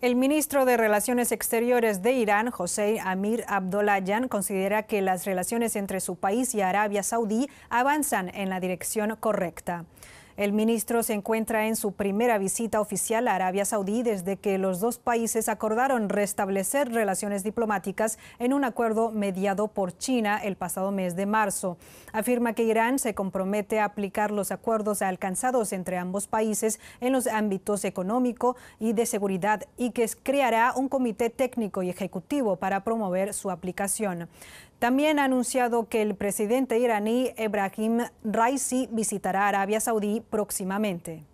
El ministro de Relaciones Exteriores de Irán, José Amir Abdollahian, considera que las relaciones entre su país y Arabia Saudí avanzan en la dirección correcta. El ministro se encuentra en su primera visita oficial a Arabia Saudí desde que los dos países acordaron restablecer relaciones diplomáticas en un acuerdo mediado por China el pasado mes de marzo. Afirma que Irán se compromete a aplicar los acuerdos alcanzados entre ambos países en los ámbitos económico y de seguridad y que creará un comité técnico y ejecutivo para promover su aplicación. También ha anunciado que el presidente iraní Ebrahim Raisi visitará Arabia Saudí próximamente.